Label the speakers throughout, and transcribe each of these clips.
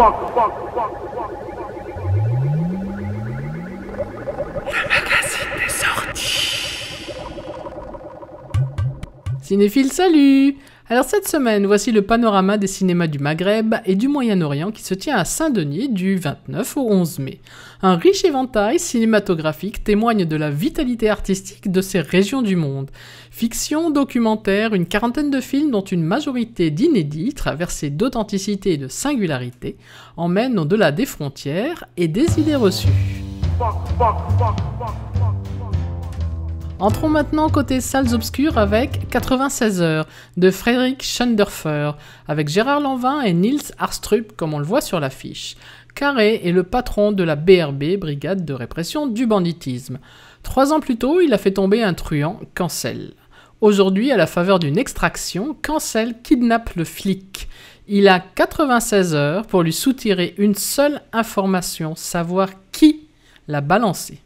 Speaker 1: fuck, fuck, fuck, fuck. Cinéphile, salut Alors cette semaine, voici le panorama des cinémas du Maghreb et du Moyen-Orient qui se tient à Saint-Denis du 29 au 11 mai. Un riche éventail cinématographique témoigne de la vitalité artistique de ces régions du monde. Fiction, documentaire, une quarantaine de films dont une majorité d'inédits, traversés d'authenticité et de singularité, emmènent au-delà des frontières et des idées reçues. Entrons maintenant côté salles obscures avec 96 heures de Frédéric Schoenderfer, avec Gérard Lanvin et Niels Arstrup comme on le voit sur l'affiche. Carré est le patron de la BRB, Brigade de répression du banditisme. Trois ans plus tôt, il a fait tomber un truand, Cancel. Aujourd'hui, à la faveur d'une extraction, Cancel kidnappe le flic. Il a 96 heures pour lui soutirer une seule information, savoir qui l'a balancé.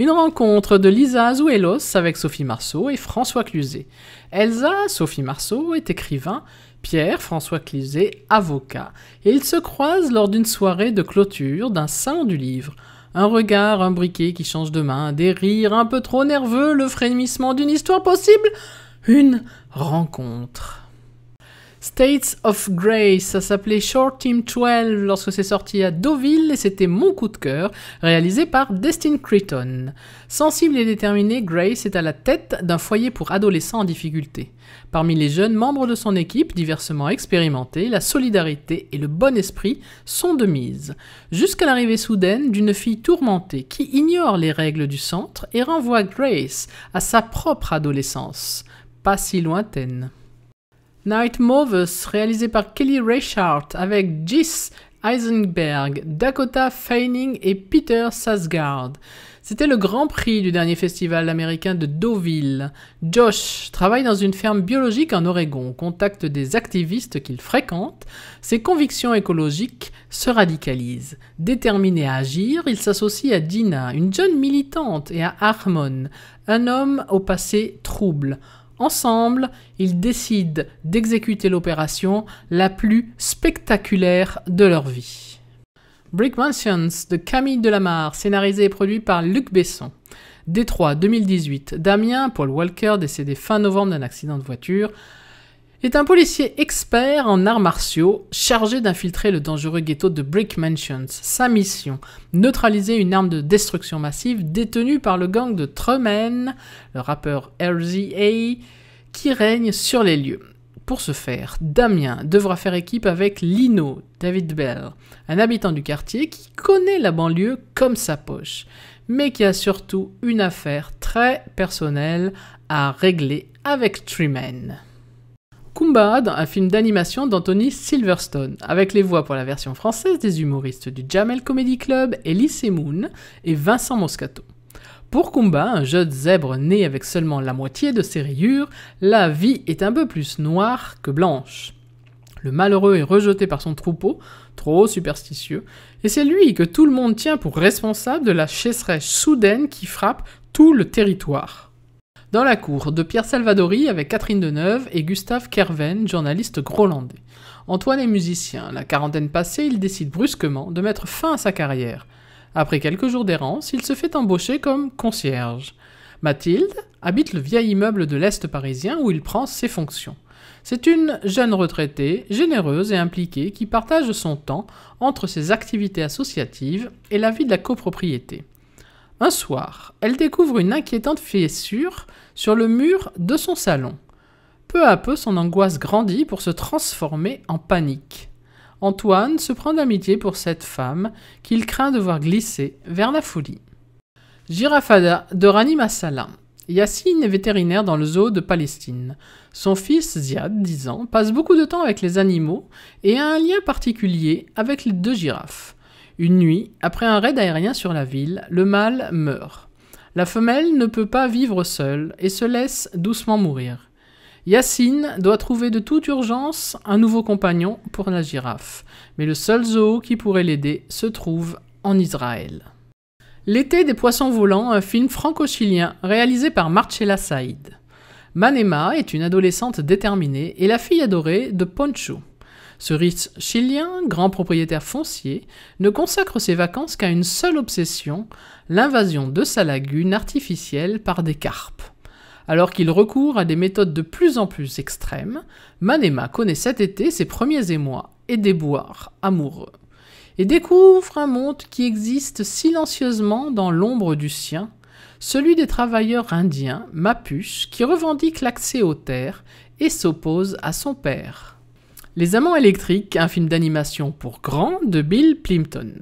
Speaker 1: Une rencontre de Lisa Azuelos avec Sophie Marceau et François Cluzet. Elsa, Sophie Marceau, est écrivain, Pierre, François Cluzet, avocat, et ils se croisent lors d'une soirée de clôture d'un salon du livre. Un regard un briquet qui change de main, des rires un peu trop nerveux, le frémissement d'une histoire possible, une rencontre. States of Grace, ça s'appelait Short Team 12 lorsque c'est sorti à Deauville et c'était mon coup de cœur, réalisé par Destin Creton. Sensible et déterminée, Grace est à la tête d'un foyer pour adolescents en difficulté. Parmi les jeunes membres de son équipe, diversement expérimentés, la solidarité et le bon esprit sont de mise, jusqu'à l'arrivée soudaine d'une fille tourmentée qui ignore les règles du centre et renvoie Grace à sa propre adolescence, pas si lointaine. Night Moves, réalisé par Kelly Reichardt avec Jis Eisenberg, Dakota Feining et Peter Sasgard. C'était le grand prix du dernier festival américain de Deauville. Josh travaille dans une ferme biologique en Oregon, contacte des activistes qu'il fréquente. Ses convictions écologiques se radicalisent. Déterminé à agir, il s'associe à Dina, une jeune militante, et à Harmon, un homme au passé trouble. Ensemble, ils décident d'exécuter l'opération la plus spectaculaire de leur vie. Brick Mansions de Camille Delamarre, scénarisé et produit par Luc Besson. Détroit 2018, Damien, Paul Walker, décédé fin novembre d'un accident de voiture, est un policier expert en arts martiaux chargé d'infiltrer le dangereux ghetto de Brick Mansions. Sa mission, neutraliser une arme de destruction massive détenue par le gang de Truman, le rappeur RZA, qui règne sur les lieux. Pour ce faire, Damien devra faire équipe avec Lino, David Bell, un habitant du quartier qui connaît la banlieue comme sa poche, mais qui a surtout une affaire très personnelle à régler avec Truman dans un film d'animation d'Anthony Silverstone, avec les voix pour la version française des humoristes du Jamel Comedy Club Elise Moon et Vincent Moscato. Pour Kumba, un jeune zèbre né avec seulement la moitié de ses rayures, la vie est un peu plus noire que blanche. Le malheureux est rejeté par son troupeau, trop superstitieux, et c'est lui que tout le monde tient pour responsable de la chasseresse soudaine qui frappe tout le territoire. Dans la cour de Pierre Salvadori avec Catherine Deneuve et Gustave Kerven, journaliste grolandais. Antoine est musicien. La quarantaine passée, il décide brusquement de mettre fin à sa carrière. Après quelques jours d'errance, il se fait embaucher comme concierge. Mathilde habite le vieil immeuble de l'Est parisien où il prend ses fonctions. C'est une jeune retraitée, généreuse et impliquée, qui partage son temps entre ses activités associatives et la vie de la copropriété. Un soir, elle découvre une inquiétante fissure sur le mur de son salon. Peu à peu, son angoisse grandit pour se transformer en panique. Antoine se prend d'amitié pour cette femme qu'il craint de voir glisser vers la folie. Girafada de Rani Massala. Yassine est vétérinaire dans le zoo de Palestine. Son fils Ziad, 10 ans, passe beaucoup de temps avec les animaux et a un lien particulier avec les deux girafes. Une nuit, après un raid aérien sur la ville, le mâle meurt. La femelle ne peut pas vivre seule et se laisse doucement mourir. Yacine doit trouver de toute urgence un nouveau compagnon pour la girafe, mais le seul zoo qui pourrait l'aider se trouve en Israël. L'été des poissons volants, un film franco-chilien réalisé par Marcella Saïd. Manema est une adolescente déterminée et la fille adorée de Poncho. Ce riche chilien, grand propriétaire foncier, ne consacre ses vacances qu'à une seule obsession, l'invasion de sa lagune artificielle par des carpes. Alors qu'il recourt à des méthodes de plus en plus extrêmes, Manema connaît cet été ses premiers émois et boires amoureux, et découvre un monde qui existe silencieusement dans l'ombre du sien, celui des travailleurs indiens, Mapuche, qui revendiquent l'accès aux terres et s'opposent à son père. Les Amants électriques, un film d'animation pour grands de Bill Plimpton.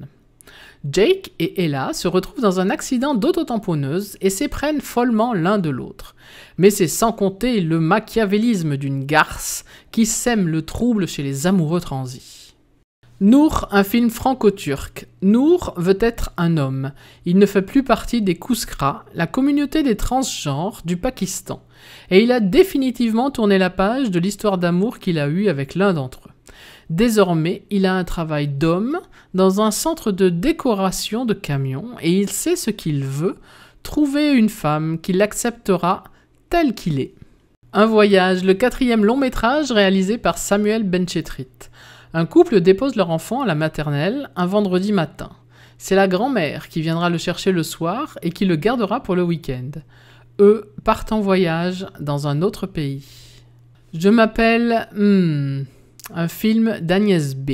Speaker 1: Jake et Ella se retrouvent dans un accident d'autotamponneuse et s'éprennent follement l'un de l'autre. Mais c'est sans compter le machiavélisme d'une garce qui sème le trouble chez les amoureux transis. Nour, un film franco-turc. Nour veut être un homme. Il ne fait plus partie des Kouskra, la communauté des transgenres du Pakistan. Et il a définitivement tourné la page de l'histoire d'amour qu'il a eue avec l'un d'entre eux. Désormais, il a un travail d'homme dans un centre de décoration de camions et il sait ce qu'il veut, trouver une femme qui l'acceptera tel qu'il est. Un voyage, le quatrième long métrage réalisé par Samuel Benchetrit. Un couple dépose leur enfant à la maternelle un vendredi matin. C'est la grand-mère qui viendra le chercher le soir et qui le gardera pour le week-end. Eux partent en voyage dans un autre pays. Je m'appelle... Hmm, un film d'Agnès B.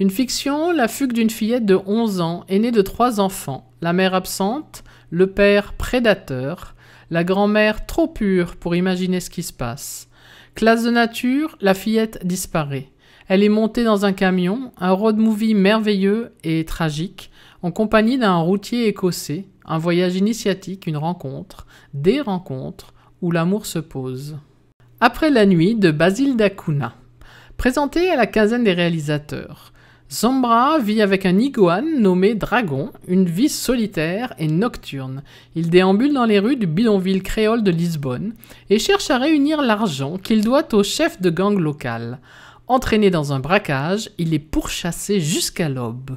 Speaker 1: Une fiction, la fugue d'une fillette de 11 ans, aînée de trois enfants, la mère absente, le père prédateur, la grand-mère trop pure pour imaginer ce qui se passe. Classe de nature, la fillette disparaît. Elle est montée dans un camion, un road movie merveilleux et tragique, en compagnie d'un routier écossais, un voyage initiatique, une rencontre, des rencontres où l'amour se pose. Après la nuit de Basile Dacuna, présenté à la quinzaine des réalisateurs. Zambra vit avec un iguane nommé Dragon, une vie solitaire et nocturne. Il déambule dans les rues du bidonville créole de Lisbonne et cherche à réunir l'argent qu'il doit au chef de gang local. Entraîné dans un braquage, il est pourchassé jusqu'à l'aube.